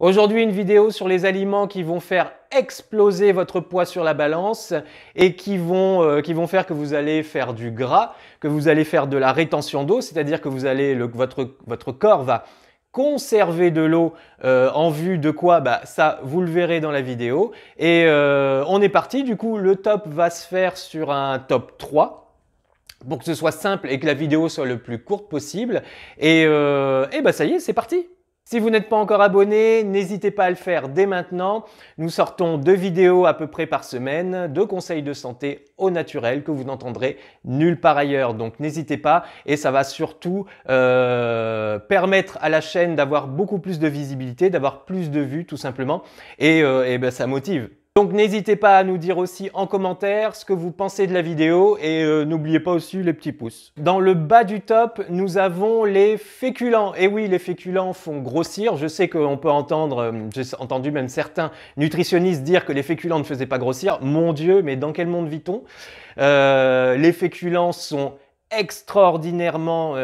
Aujourd'hui, une vidéo sur les aliments qui vont faire exploser votre poids sur la balance et qui vont, euh, qui vont faire que vous allez faire du gras, que vous allez faire de la rétention d'eau, c'est-à-dire que vous allez, votre, votre corps va conserver de l'eau euh, en vue de quoi bah, ça vous le verrez dans la vidéo et euh, on est parti du coup le top va se faire sur un top 3 pour que ce soit simple et que la vidéo soit le plus courte possible et, et bah ça y est c'est parti si vous n'êtes pas encore abonné, n'hésitez pas à le faire dès maintenant. Nous sortons deux vidéos à peu près par semaine, deux conseils de santé au naturel que vous n'entendrez nulle part ailleurs. Donc n'hésitez pas et ça va surtout euh, permettre à la chaîne d'avoir beaucoup plus de visibilité, d'avoir plus de vues tout simplement et, euh, ben, ça motive. Donc n'hésitez pas à nous dire aussi en commentaire ce que vous pensez de la vidéo et euh, n'oubliez pas aussi les petits pouces. Dans le bas du top, nous avons les féculents. Et eh oui, les féculents font grossir. Je sais qu'on peut entendre, euh, j'ai entendu même certains nutritionnistes dire que les féculents ne faisaient pas grossir. Mon Dieu, mais dans quel monde vit-on euh, Les féculents sont extraordinairement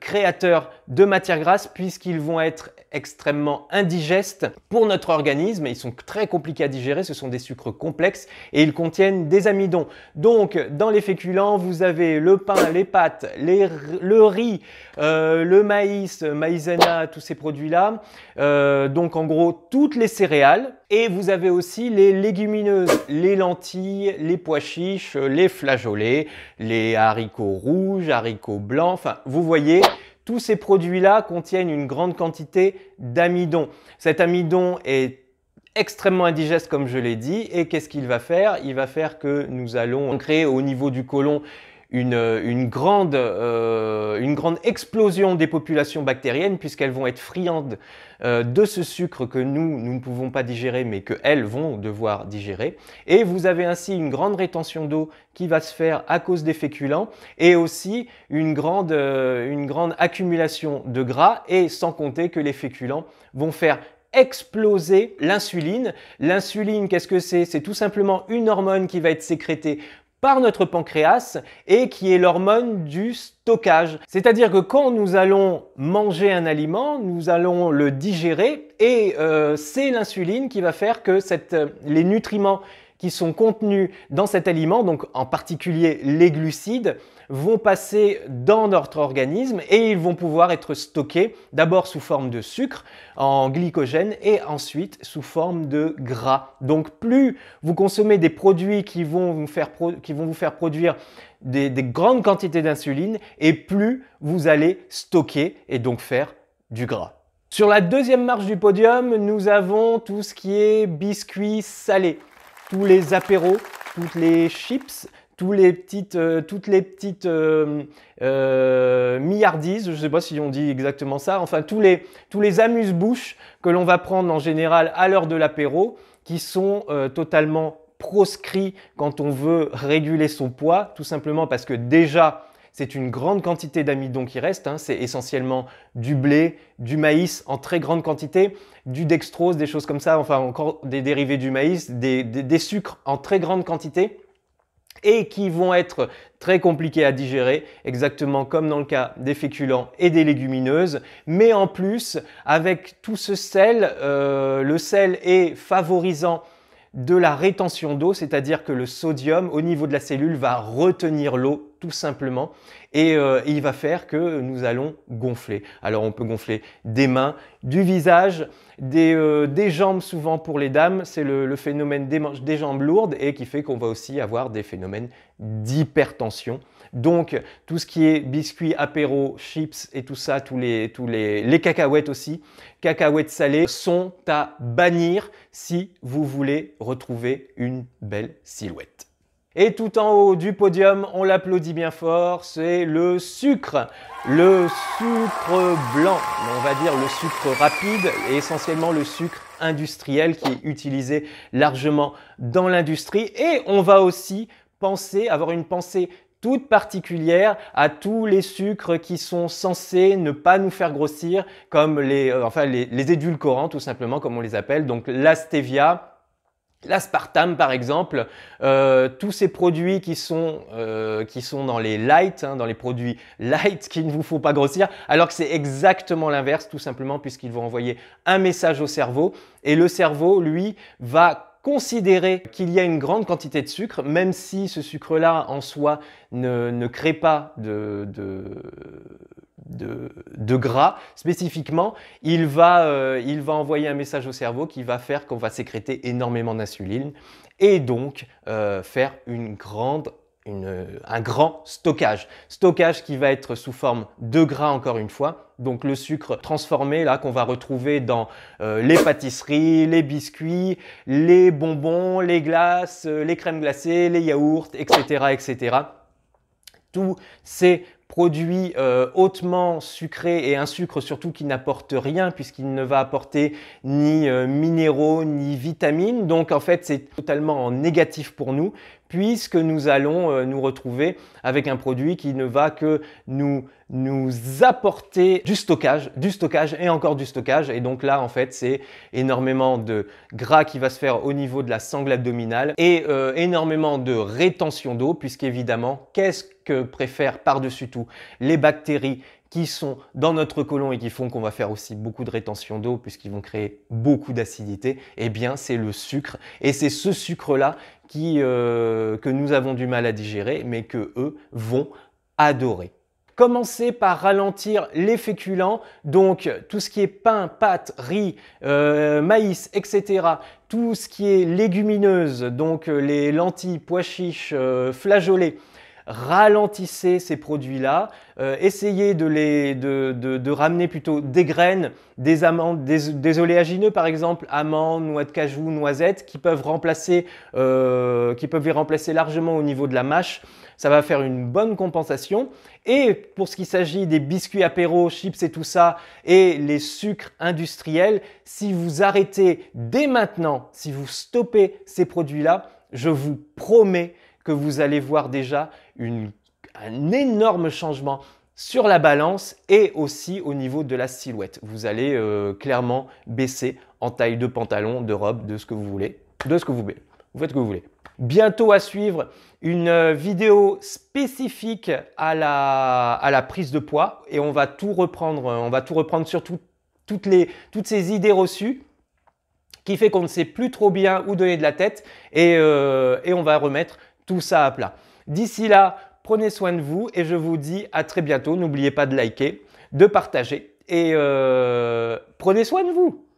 créateurs de matières grasses puisqu'ils vont être extrêmement indigestes pour notre organisme ils sont très compliqués à digérer. Ce sont des sucres complexes et ils contiennent des amidons. Donc, dans les féculents, vous avez le pain, les pâtes, le riz, euh, le maïs, maïzena, tous ces produits-là. Euh, donc, en gros, toutes les céréales. Et vous avez aussi les légumineuses, les lentilles, les pois chiches, les flageolets, les haricots rouges, haricots blancs. Enfin, vous voyez, tous ces produits-là contiennent une grande quantité d'amidon. Cet amidon est extrêmement indigeste comme je l'ai dit et qu'est-ce qu'il va faire Il va faire que nous allons créer au niveau du côlon euh, une, grande, explosion des populations bactériennes puisqu'elles vont être friandes euh, de ce sucre que nous, nous ne pouvons pas digérer mais qu'elles vont devoir digérer. Et vous avez ainsi une grande rétention d'eau qui va se faire à cause des féculents et aussi une grande, euh, une grande accumulation de gras et sans compter que les féculents vont faire exploser l'insuline. L'insuline, qu'est-ce que c'est C'est tout simplement une hormone qui va être sécrétée par notre pancréas et qui est l'hormone du stockage. C'est-à-dire que quand nous allons manger un aliment, nous allons le digérer et euh, c'est l'insuline qui va faire que euh, les nutriments qui sont contenus dans cet aliment, donc en particulier les glucides, vont passer dans notre organisme et ils vont pouvoir être stockés d'abord sous forme de sucre, en glycogène et ensuite sous forme de gras. Donc plus vous consommez des produits qui vont vous faire, produire des, des grandes quantités d'insuline et plus vous allez stocker et donc faire du gras. Sur la deuxième marche du podium, nous avons tout ce qui est biscuits salés tous les apéros, toutes les chips, tous les petites, euh, toutes les petites euh, euh, milliardises, je ne sais pas si on dit exactement ça, enfin tous les, tous les amuse-bouches que l'on va prendre en général à l'heure de l'apéro, qui sont totalement proscrits quand on veut réguler son poids, tout simplement parce que déjà, c'est une grande quantité d'amidon qui reste, hein. c'est essentiellement du blé, du maïs en très grande quantité, du dextrose, des choses comme ça, enfin encore des dérivés du maïs, des, sucres en très grande quantité et qui vont être très compliqués à digérer, exactement comme dans le cas des féculents et des légumineuses. Mais en plus, avec tout ce sel, euh, le sel est favorisant de la rétention d'eau, c'est-à-dire que le sodium au niveau de la cellule va retenir l'eau tout simplement. Euh, et, il va faire que nous allons gonfler. Alors on peut gonfler des mains, du visage, des, euh, jambes souvent pour les dames. C'est le, phénomène des, jambes lourdes et qui fait qu'on va aussi avoir des phénomènes d'hypertension. Donc tout ce qui est biscuits, apéro, chips et tout ça, tous les, tous les cacahuètes aussi, cacahuètes salées sont à bannir si vous voulez retrouver une belle silhouette. Et tout en haut du podium, on l'applaudit bien fort, c'est le sucre. Le sucre blanc, on va dire le sucre rapide et essentiellement le sucre industriel qui est utilisé largement dans l'industrie. Et on va aussi penser, avoir une pensée toute particulière à tous les sucres qui sont censés ne pas nous faire grossir, comme les, euh, enfin édulcorants tout simplement, comme on les appelle, donc la L'aspartame, par exemple, euh, tous ces produits qui sont, euh, qui sont dans les light, hein, dans les produits light qui ne vous font pas grossir, alors que c'est exactement l'inverse, tout simplement, puisqu'ils vont envoyer un message au cerveau et le cerveau, lui, va considérer qu'il y a une grande quantité de sucre, même si ce sucre-là en soi ne, ne crée pas de, de, gras spécifiquement, il va, euh, il va envoyer un message au cerveau qui va faire qu'on va sécréter énormément d'insuline et donc euh, faire une grande un grand stockage. Stockage qui va être sous forme de gras encore une fois, donc le sucre transformé là qu'on va retrouver dans euh, les pâtisseries, les biscuits, les bonbons, les glaces, les crèmes glacées, les yaourts, etc. etc. Tous ces produit euh, hautement sucré et un sucre surtout qui n'apporte rien puisqu'il ne va apporter ni euh, minéraux ni vitamines. Donc en fait c'est totalement négatif pour nous puisque nous allons euh, nous retrouver avec un produit qui ne va que nous, nous apporter du stockage, du stockage et encore du stockage. Et donc là, en fait, c'est énormément de gras qui va se faire au niveau de la sangle abdominale et euh, énormément de rétention d'eau, puisqu'évidemment, qu'est-ce que préfèrent par-dessus tout les bactéries qui sont dans notre côlon et qui font qu'on va faire aussi beaucoup de rétention d'eau puisqu'ils vont créer beaucoup d'acidité, eh bien c'est le sucre. Et c'est ce sucre-là euh, que nous avons du mal à digérer, mais que eux vont adorer. Commencez par ralentir les féculents, donc tout ce qui est pain, pâtes, riz, euh, maïs, etc. Tout ce qui est légumineuse, donc euh, les lentilles, pois chiches, flageolets, ralentissez ces produits-là, euh, essayez de, les, de, ramener plutôt des graines, des amandes, des, oléagineux par exemple, amandes, noix de cajou, noisettes, qui peuvent, remplacer, euh, qui peuvent les remplacer largement au niveau de la mâche. Ça va faire une bonne compensation. Et pour ce qui s'agit des biscuits apéro, chips et tout ça, et les sucres industriels, si vous arrêtez dès maintenant, si vous stoppez ces produits-là, je vous promets que vous allez voir déjà un énorme changement sur la balance et aussi au niveau de la silhouette. Vous allez euh, clairement baisser en taille de pantalon, de robe, de ce que vous voulez, de ce que vous voulez. Vous faites ce que vous voulez. Bientôt à suivre une euh, vidéo spécifique à la, prise de poids et on va tout reprendre, euh, on va tout reprendre sur toutes, les, toutes ces idées reçues qui fait qu'on ne sait plus trop bien où donner de la tête et on va remettre tout ça à plat. D'ici là, prenez soin de vous et je vous dis à très bientôt. N'oubliez pas de liker, de partager et euh, prenez soin de vous.